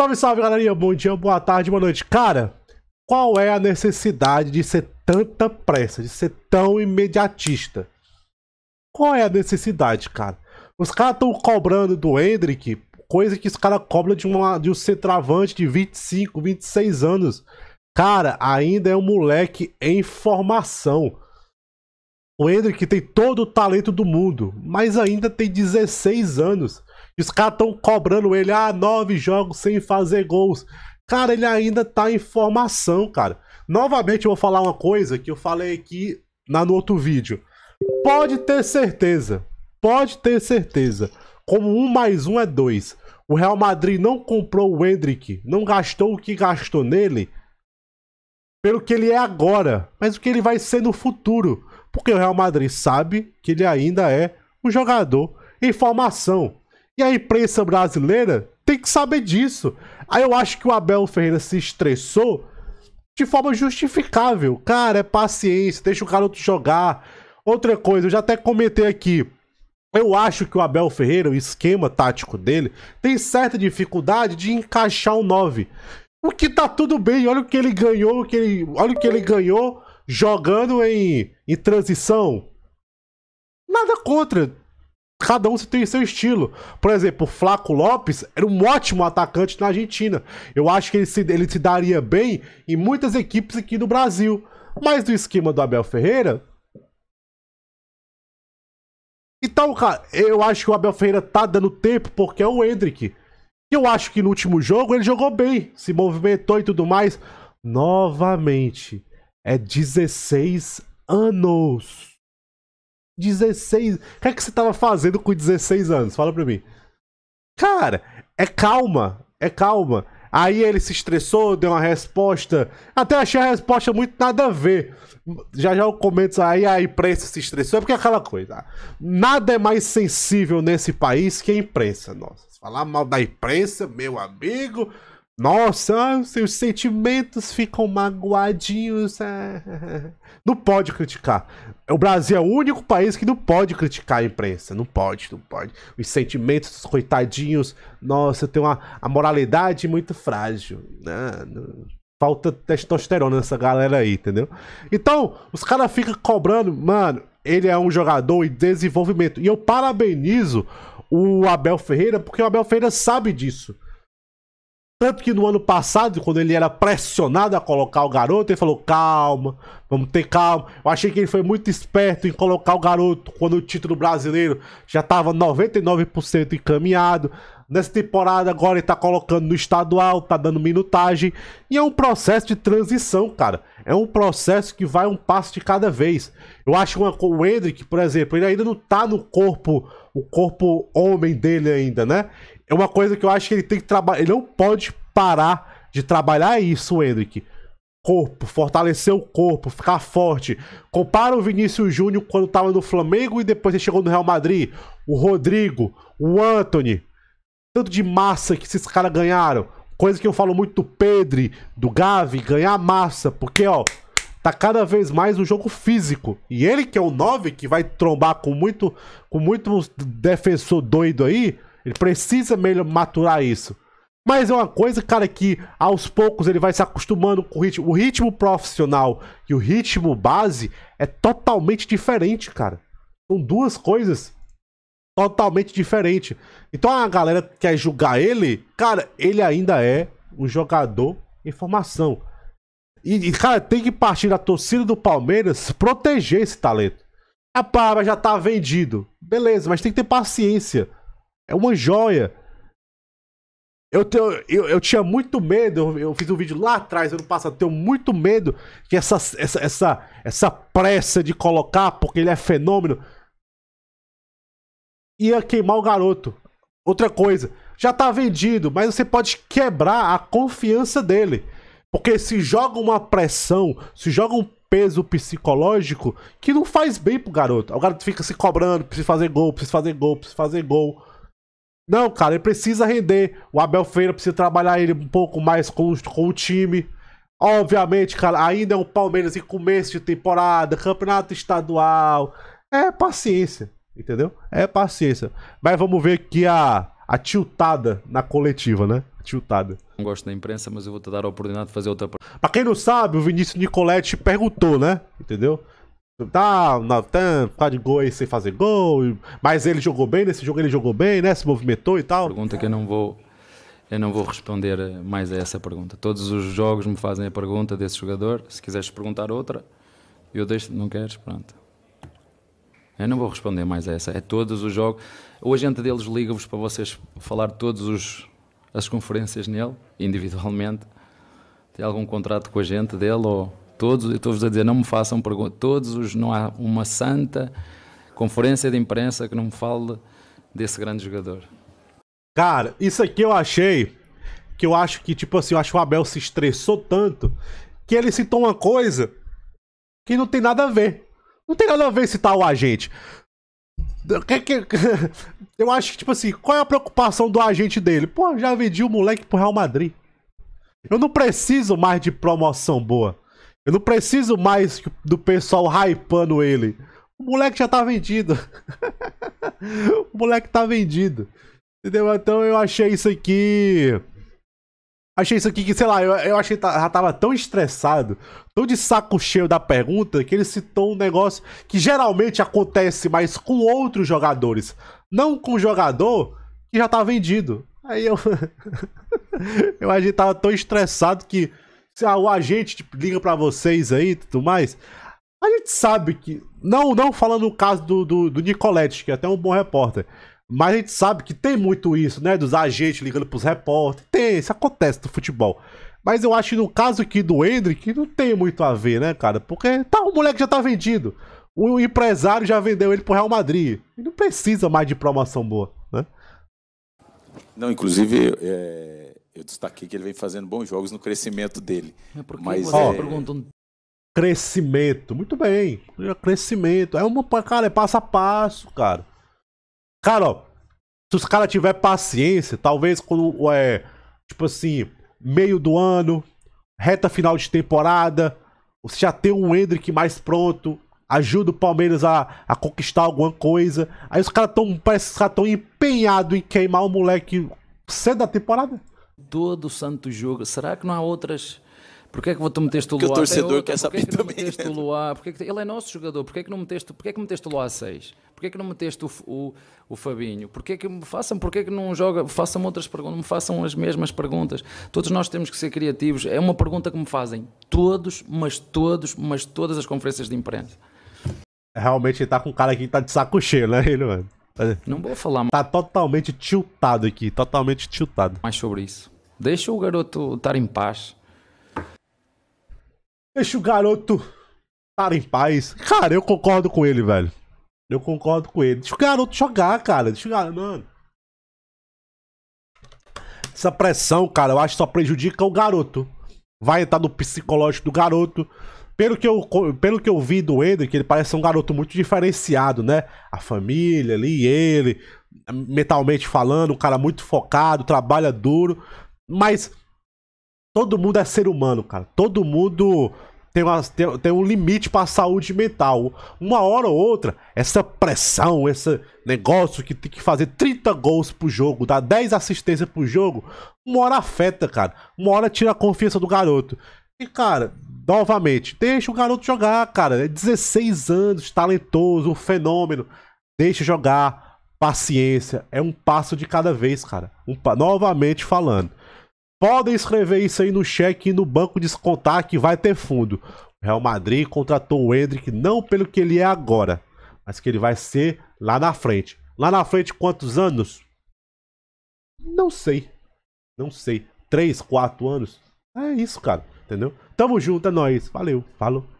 Salve, salve, galerinha. Bom dia, boa tarde, boa noite. Cara, qual é a necessidade de ser tanta pressa, de ser tão imediatista? Qual é a necessidade, cara? Os caras estão cobrando do Hendrick coisa que os caras cobram de, de um centroavante de 25, 26 anos. Cara, ainda é um moleque em formação. O Hendrick tem todo o talento do mundo, mas ainda tem 16 anos. Os caras estão cobrando ele, ah, nove jogos sem fazer gols. Cara, ele ainda tá em formação, cara. Novamente eu vou falar uma coisa que eu falei aqui na, no outro vídeo. Pode ter certeza, pode ter certeza. Como um mais um é dois. O Real Madrid não comprou o Hendrick, não gastou o que gastou nele pelo que ele é agora, mas o que ele vai ser no futuro. Porque o Real Madrid sabe que ele ainda é um jogador em formação. E a imprensa brasileira tem que saber disso. Aí eu acho que o Abel Ferreira se estressou de forma justificável. Cara, é paciência, deixa o garoto jogar. Outra coisa, eu já até comentei aqui. Eu acho que o Abel Ferreira, o esquema tático dele, tem certa dificuldade de encaixar o 9. O que tá tudo bem, olha o que ele ganhou, o que ele, olha o que ele ganhou jogando em, em transição. Nada contra cada um tem seu estilo. Por exemplo, o Flaco Lopes era um ótimo atacante na Argentina. Eu acho que ele se, ele se daria bem em muitas equipes aqui no Brasil. Mas do esquema do Abel Ferreira. Então, cara, eu acho que o Abel Ferreira tá dando tempo porque é o Hendrick. Eu acho que no último jogo ele jogou bem, se movimentou e tudo mais. Novamente, é 16 anos. 16. O que é que você tava fazendo com 16 anos? Fala pra mim. Cara, é calma, é calma. Aí ele se estressou, deu uma resposta. Até achei a resposta muito nada a ver. Já já eu comento aí, a imprensa se estressou. É porque é aquela coisa. Nada é mais sensível nesse país que a imprensa, nossa. Falar mal da imprensa, meu amigo. Nossa, seus sentimentos ficam magoadinhos. É. Não pode criticar. O Brasil é o único país que não pode criticar a imprensa. Não pode, não pode. Os sentimentos dos coitadinhos. Nossa, tem uma a moralidade muito frágil. Né? Não, Falta testosterona nessa galera aí, entendeu? Então, os caras ficam cobrando. Mano, ele é um jogador em desenvolvimento. E eu parabenizo o Abel Ferreira, porque o Abel Ferreira sabe disso. Tanto que no ano passado, quando ele era pressionado a colocar o garoto, ele falou: calma, Vamos ter calma. Eu achei que ele foi muito esperto em colocar o garoto quando o título brasileiro já estava 99% encaminhado. Nessa temporada agora ele está colocando no estadual, está dando minutagem. E é um processo de transição, cara. É um processo que vai um passo de cada vez. Eu acho que o Hendrick, por exemplo, ele ainda não está no corpo, o corpo homem dele ainda, né? É uma coisa que eu acho que ele tem que trabalhar. Ele não pode parar de trabalhar isso, o Hendrick corpo, fortalecer o corpo, ficar forte. Compara o Vinícius Júnior quando estava no Flamengo e depois ele chegou no Real Madrid, o Rodrigo, o Anthony. Tanto de massa que esses caras ganharam. Coisa que eu falo muito do Pedro, do Gavi, ganhar massa, porque ó, tá cada vez mais o um jogo físico. E ele que é o 9 que vai trombar com muito com muito defensor doido aí, ele precisa melhor maturar isso. Mas é uma coisa, cara, que aos poucos ele vai se acostumando com o ritmo. O ritmo profissional e o ritmo base é totalmente diferente, cara. São duas coisas totalmente diferentes. Então a galera que quer julgar ele, cara, ele ainda é um jogador em formação. E, e, cara, tem que partir da torcida do Palmeiras proteger esse talento. A mas já tá vendido. Beleza, mas tem que ter paciência. É uma joia. Eu, tenho, eu, eu tinha muito medo, eu fiz um vídeo lá atrás, ano passado, tenho muito medo que essa, essa, essa, essa pressa de colocar, porque ele é fenômeno, ia queimar o garoto. Outra coisa, já tá vendido, mas você pode quebrar a confiança dele. Porque se joga uma pressão, se joga um peso psicológico que não faz bem pro garoto. O garoto fica se cobrando, precisa fazer gol, precisa fazer gol, precisa fazer gol. Não, cara, ele precisa render. O Abel Feira precisa trabalhar ele um pouco mais com, com o time. Obviamente, cara, ainda é um Palmeiras em começo de temporada, campeonato estadual. É paciência, entendeu? É paciência. Mas vamos ver aqui a, a tiltada na coletiva, né? Tiltada. Não gosto da imprensa, mas eu vou te dar a oportunidade de fazer outra pergunta. Pra quem não sabe, o Vinícius Nicoletti perguntou, né? Entendeu? tá Natan, tá de gol sem fazer gol, mas ele jogou bem, nesse jogo ele jogou bem, né? Se movimentou e tal. Pergunta que eu não vou eu não vou responder mais a essa pergunta. Todos os jogos me fazem a pergunta desse jogador. Se quiseres perguntar outra, eu deixo, não queres, pronto. Eu não vou responder mais a essa. É todos os jogos. O agente deles liga-vos para vocês falar todos os as conferências nele, individualmente. Tem algum contrato com a gente dele ou Todos, estou-vos a dizer, não me façam perguntas. Todos os, não há uma santa conferência de imprensa que não me fale desse grande jogador. Cara, isso aqui eu achei que eu acho que, tipo assim, eu acho que o Abel se estressou tanto que ele citou uma coisa que não tem nada a ver. Não tem nada a ver citar o agente. Eu acho que, tipo assim, qual é a preocupação do agente dele? Pô, já vendi o moleque pro Real Madrid. Eu não preciso mais de promoção boa. Eu não preciso mais do pessoal hypando ele. O moleque já tá vendido. o moleque tá vendido. Entendeu? Então eu achei isso aqui. Achei isso aqui que, sei lá, eu, eu achei que tá, já tava tão estressado, tão de saco cheio da pergunta, que ele citou um negócio que geralmente acontece, mais com outros jogadores. Não com o jogador que já tá vendido. Aí eu. eu acho que tava tão estressado que o agente tipo, liga para vocês aí e tudo mais. A gente sabe que. Não, não falando o caso do, do, do Nicoletti, que é até um bom repórter. Mas a gente sabe que tem muito isso, né? Dos agentes ligando pros repórteres. Tem, isso acontece no futebol. Mas eu acho que no caso aqui do Hendrick, não tem muito a ver, né, cara? Porque tá, o moleque já tá vendido. O empresário já vendeu ele pro Real Madrid. Ele não precisa mais de promoção boa, né? Não, inclusive, é, eu destaquei que ele vem fazendo bons jogos no crescimento dele. É porque mas você é... crescimento, muito bem, é crescimento. É uma cara, é passo a passo, cara. Cara, ó, se os caras tiver paciência, talvez quando é tipo assim meio do ano, reta final de temporada, você já tem um Hendrick mais pronto, ajuda o Palmeiras a, a conquistar alguma coisa. Aí os caras tão, parece que os caras tão empenhados em queimar o moleque cedo da temporada todo o santo jogo. Será que não há outras? Porquê é que vou-te meteste o Luá? É que o torcedor quer saber também. Meteste o né? Luá? Porquê é que... Ele é nosso jogador. Porquê é que não meteste, porquê é que meteste o Luá a 6? Porquê é que não meteste o, o, o Fabinho? Porquê é que me façam? Porquê é que não joga? Façam outras perguntas. Me façam as mesmas perguntas. Todos nós temos que ser criativos. É uma pergunta que me fazem todos, mas todos, mas todas as conferências de imprensa. Realmente ele tá com um cara aqui que tá de saco cheio, né, ele, mano? não vou falar mais. Tá totalmente tiltado aqui, totalmente tiltado. Mais sobre isso. Deixa o garoto estar em paz. Deixa o garoto estar em paz. Cara, eu concordo com ele, velho. Eu concordo com ele. Deixa o garoto jogar, cara. Deixa o garoto. Mano. Essa pressão, cara, eu acho que só prejudica o garoto. Vai entrar no psicológico do garoto. Pelo que, eu, pelo que eu vi do Hendrick, ele parece um garoto muito diferenciado, né? A família ali, ele, mentalmente falando, um cara muito focado, trabalha duro. Mas todo mundo é ser humano, cara. Todo mundo tem, uma, tem, tem um limite para a saúde mental. Uma hora ou outra, essa pressão, esse negócio que tem que fazer 30 gols por jogo, dar 10 assistências por jogo, uma hora afeta, cara. Uma hora tira a confiança do garoto. E, cara, novamente, deixa o garoto jogar, cara. É 16 anos, talentoso, um fenômeno. Deixa jogar. Paciência. É um passo de cada vez, cara. Um pa... Novamente falando. Podem escrever isso aí no cheque e no banco descontar que vai ter fundo. O Real Madrid contratou o Hendrick não pelo que ele é agora, mas que ele vai ser lá na frente. Lá na frente, quantos anos? Não sei. Não sei. Três, quatro anos? É isso, cara. Entendeu? Tamo junto, é nóis. Valeu, falou.